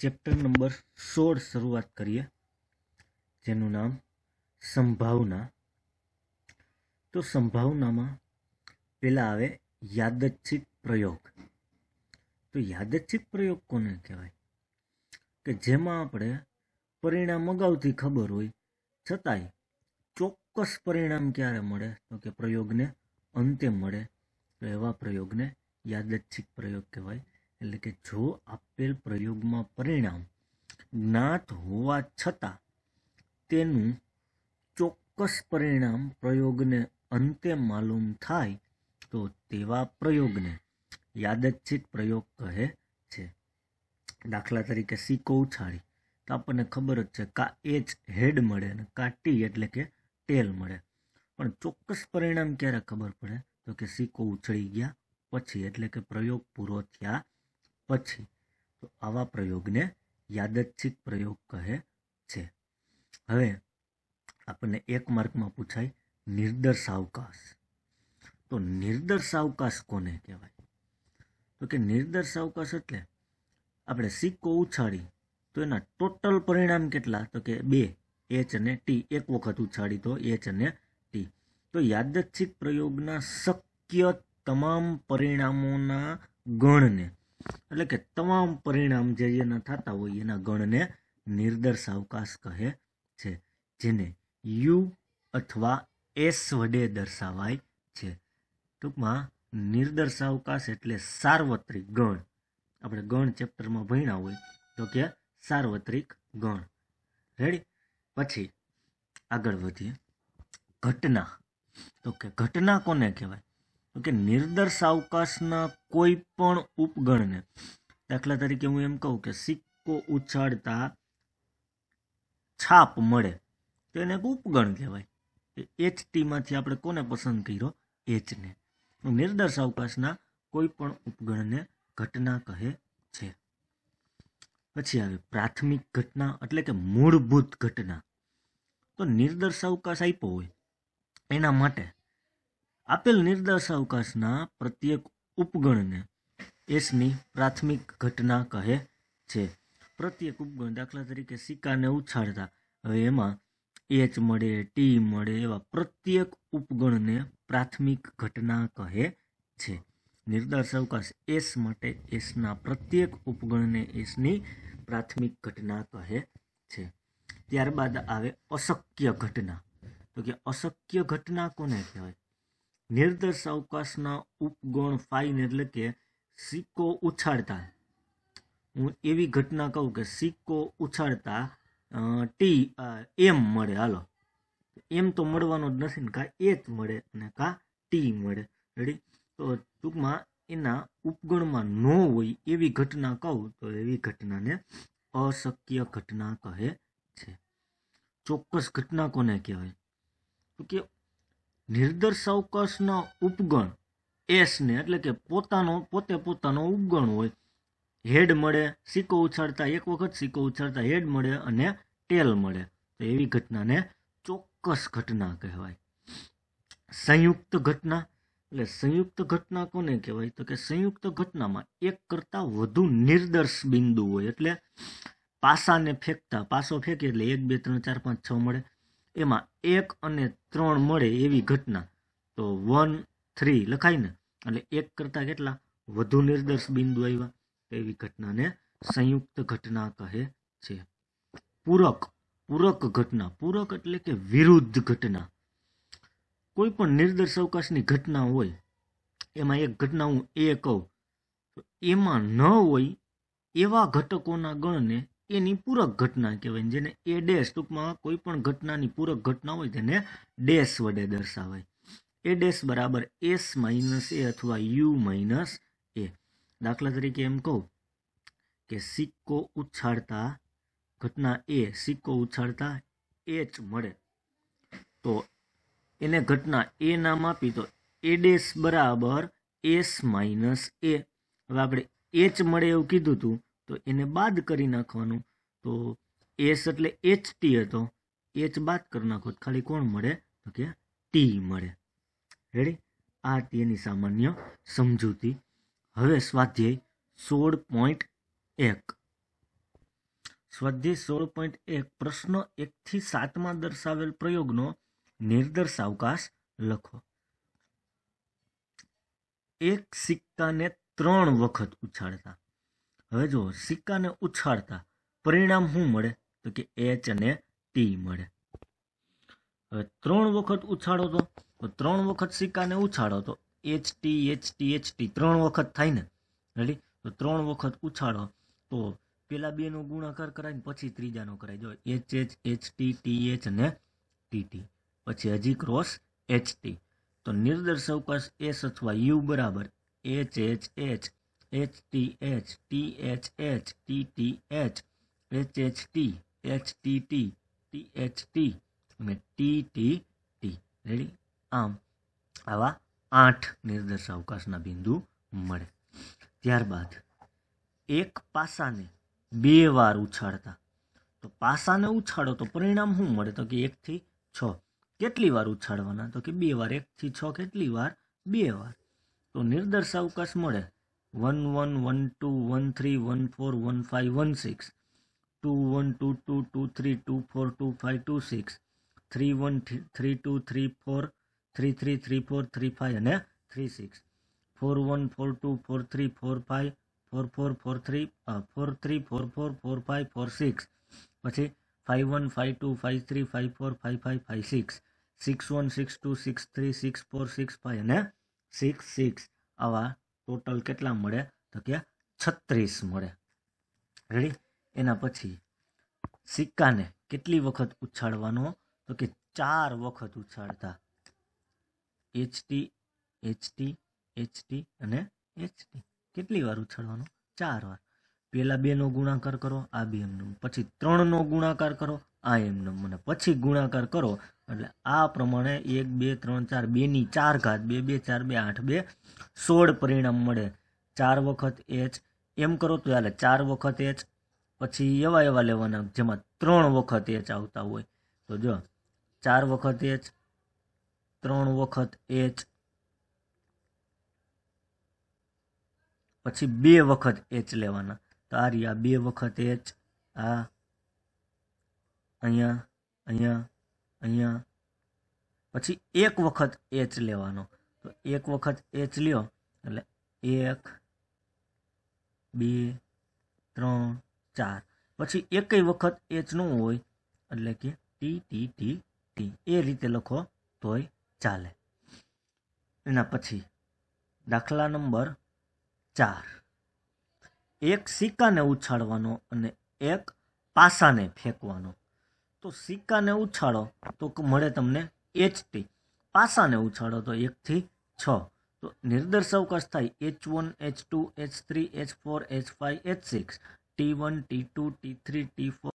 chapter number સોળ શરૂઆત કરીએ જેનું નામ સંભાવના તો સંભાવનામાં પેલા આવે યાદચ્છિક પ્રયોગ તો યાદચ્છિક પ્રયોગ કોને કહેવાય કે જેમાં આપણે પરિણામ અગાઉથી ખબર હોય છતાંય ચોક્કસ પરિણામ ક્યારે મળે તો કે પ્રયોગને અંતે મળે તો એવા પ્રયોગને યાદચ્છિક પ્રયોગ કહેવાય એટલે કે જો આપેલ પ્રયોગમાં પરિણામ જ્ઞાત હોવા છતાં તેનું ચોક્કસ પરિણામ પ્રયોગને અંતે માલુમ થાય તો તેવા પ્રયોગને યાદચ્છિક પ્રયોગ કહે છે દાખલા તરીકે સિક્કો ઉછાળી તો આપણને ખબર જ છે કા એચ હેડ મળે અને કા ટી એટલે કે તેલ મળે પણ ચોક્કસ પરિણામ ક્યારે ખબર પડે તો કે સિક્કો ઉછળી ગયા પછી એટલે કે પ્રયોગ પૂરો થયા પછી તો આવા પ્રયોગને યાદચ્છિક પ્રયોગ કહે છે હવે આપણને એક માર્કમાં પૂછાય નિર્દર્શ અવકાશ તો નિર્દર્શ અવકાશ કોને કહેવાય તો કે નિર્દર્શ અવકાશ એટલે આપણે સિક્કો ઉછાળી તો એના ટોટલ પરિણામ કેટલા તો કે બે એચ અને ટી એક વખત ઉછાળી તો એચ અને ટી તો યાદચ્છિક પ્રયોગના શક્ય તમામ પરિણામોના ગણને એટલે કે તમામ પરિણામ જે એના થતા હોય એના ગણને નિર્દર્શ અવકાશ કહે છે જેને યુ અથવા એસ વડે દર્શાવાય છે ટૂંકમાં નિર્દર્શાવકાશ એટલે સાર્વત્રિક ગણ આપણે ગણ ચેપ્ટરમાં ભણ્યા હોય તો કે સાર્વત્રિક ગણ રેડી પછી આગળ વધીએ ઘટના તો કે ઘટના કોને કહેવાય તો કે નિર્દર્શ અવકાશના કોઈ પણ ઉપગણને દાખલા તરીકે હું એમ કહું કે સિક્કો ઉછાળતા છાપ મળે તો એને ઉપગણ કહેવાય એચ ટીમાંથી આપણે કોને પસંદ કર્યો એચને નિર્દર્શ અવકાશના કોઈ પણ ઉપગણને ઘટના કહે છે પછી આવે પ્રાથમિક ઘટના એટલે કે મૂળભૂત ઘટના તો નિર્દર્શ અવકાશ આપ્યો હોય એના માટે આપેલ નિર્દર્શ અવકાશના પ્રત્યેક ઉપગણને એસની પ્રાથમિક ઘટના કહે છે પ્રત્યેક ઉપગણ દાખલા તરીકે સિક્કાને ઉછાળતા હવે એમાં એચ મળે ટી મળે એવા પ્રત્યેક ઉપગણને પ્રાથમિક ઘટના કહે છે નિર્દેશાવકાશ એસ માટે એસના પ્રત્યેક ઉપગણને એસની પ્રાથમિક ઘટના કહે છે ત્યારબાદ આવે અશક્ય ઘટના તો કે અશક્ય ઘટના કોને કહેવાય નિર્દેશ અવકાશના ઉપગણ ફાઈન એટલે કે સિક્કો ઉછાળતા હું એવી ઘટના કહું કે સિક્કો ઉછાળતા ટી એમ મળે હાલો એમ તો મળવાનો જ નથી ને કાં એ જ મળે અને કાં ટી મળે રેડી તો ટૂંકમાં એના ઉપગણમાં ન હોય એવી ઘટના કહું તો એવી ઘટનાને અશક્ય ઘટના કહે છે ચોક્કસ ઘટના કોને કહેવાય તો કે નિર્દર્શ અવકાશનો ઉપગણ એસને એટલે કે પોતાનો પોતે પોતાનો ઉપગણ હોય હેડ મળે સિક્કો ઉછાળતા એક વખત સિક્કો ઉછાળતા હેડ મળે અને ટેલ મળે તો એવી ઘટનાને ચોક્કસ ઘટના કહેવાય સંયુક્ત ઘટના એટલે સંયુક્ત ઘટના કોને કહેવાય તો કે સંયુક્ત ઘટનામાં એક કરતાં વધુ નિર્દર્શ બિંદુ હોય એટલે પાસાને ફેંકતા પાસો ફેંકે એટલે એક બે ત્રણ ચાર પાંચ છ મળે એમાં એક અને ત્રણ મળે એવી ઘટના તો વન થ્રી લખાય ને એટલે એક કરતાં કેટલા વધુ નિર્દર્શ બિંદુ આવ્યા એવી ઘટનાને સંયુક્ત ઘટના કહે છે પૂરક પૂરક ઘટના પૂરક એટલે કે વિરુદ્ધ ઘટના કોઈ પણ નિર્દોષ અવકાશની ઘટના હોય એમાં એક ઘટના હું એ કહું તો એમાં ન હોય એવા ઘટકોના ગણને એની પૂરક ઘટના કહેવાય જેને એ ડેશ ટૂંકમાં કોઈ પણ ઘટનાની પૂરક ઘટના હોય તેને ડેશ વડે દર્શાવાય એ ડેશ બરાબર એસ માઇનસ એ અથવા યુ માઇનસ એ દાખલા તરીકે એમ કહું કે સિક્કો ઉછાળતા ઘટના એ સિક્કો ઉછાળતા એચ મળે તો એને ઘટના એ નામ આપી તો એડેસ બરાબર એસ માઇનસ એ હવે આપણે એચ મળે એવું કીધું હતું તો એને બાદ કરી નાખવાનું તો એસ એટલે એચ ટી હતો એચ બાદ કરી નાખો ખાલી કોણ મળે તો કે ટી મળે રેડી આ તેની સામાન્ય સમજૂતી હવે સ્વાધ્યાય સોળ પોઈન્ટ એક સ્વાધ્યાય સોળ પોઈન્ટ એક પ્રશ્ન એકથી સાતમાં દર્શાવેલ પ્રયોગનો નિર્દળ અવકાશ લખો એક સિક્કાને ત્રણ વખત ઉછાળતા હવે જો સિક્કાને ઉછાળતા પરિણામ શું મળે તો કે એચ અને ટી મળે હવે ત્રણ વખત ઉછાળો તો ત્રણ વખત સિક્કાને ઉછાળો તો H T H T H T ત્રણ વખત થાય ને રેડી તો ત્રણ વખત ઉછાળો તો પેલા બેનો ગુણાકાર કરાય પછી ત્રીજાનો કરાય જો H H H T T H અને ટી ટી પછી હજી ક્રોસ એચટી તો નિર્દેશવકાશ એસ અથવા યુ બરાબર H H H H T H T H H T T H H H T H T T T H T અને T T T રેડી આમ આવા આઠ નિર્દેશાવકાશના બિંદુ મળે ત્યારબાદ એક પાસાને બે વાર ઉછાળતા તો પાસાને ઉછાળો તો પરિણામ શું મળે તો કે એકથી છ કેટલી વાર ઉછાળવાના તો કે બે વાર એકથી છ કેટલી વાર બે વાર તો નિર્દર્શ અવકાશ મળે one one one two one three one four one five one six two one two two two three two four two five two six three one three two three four three three three four three five અને three six four one four two four three four five four four four three four three four four four five four six પછી five one five two five three five four five five five six six one six two six three six four six five અને six six આવા total કેટલા મળે તો કે છત્રીસ મળે ready એના પછી સિક્કાને કેટલી વખત ઉછાળવાનો તો કે ચાર વખત ઉછાળતા એચટી એચટી એચટી અને એચટી કેટલી વાર ઉછાળવાનો ચાર વાર પહેલાં બેનો ગુણાકાર કરો આ બેનો પછી ત્રણનો ગુણાકાર કરો આ એમનો મને પછી ગુણાકાર કરો એટલે આ પ્રમાણે એક બે ત્રણ ચાર બેની ચાર ઘાત બે બે ચાર બે આઠ બે સોળ પરિણામ મળે ચાર વખત એચ એમ કરો તો ચાલે ચાર વખત એચ પછી એવા એવા લેવાના જેમાં ત્રણ વખત એચ આવતા હોય તો જો ચાર વખત એચ ત્રણ વખત એચ પછી બે વખત એચ લેવાના તો આ રહ્યા બે વખત એચ આ અહીંયા અહીંયા અહીંયા પછી એક વખત એચ લેવાનો તો એક વખત એચ લ્યો એટલે એક બે ત્રણ ચાર પછી એકય વખત એચ હોય એટલે કે ટી ટી ટી ટી એ રીતે લખો તોય ચાલે એના પછી દાખલા નંબર ચાર એક સિક્કાને ઉછાળવાનો અને એક પાસાને ફેંકવાનો તો સિક્કાને ઉછાળો તો મળે તમને એચ ટી પાસાને ઉછાળો તો એકથી છ તો અવકાશ થાય H one H two H three H four H five H six T one T two T three T four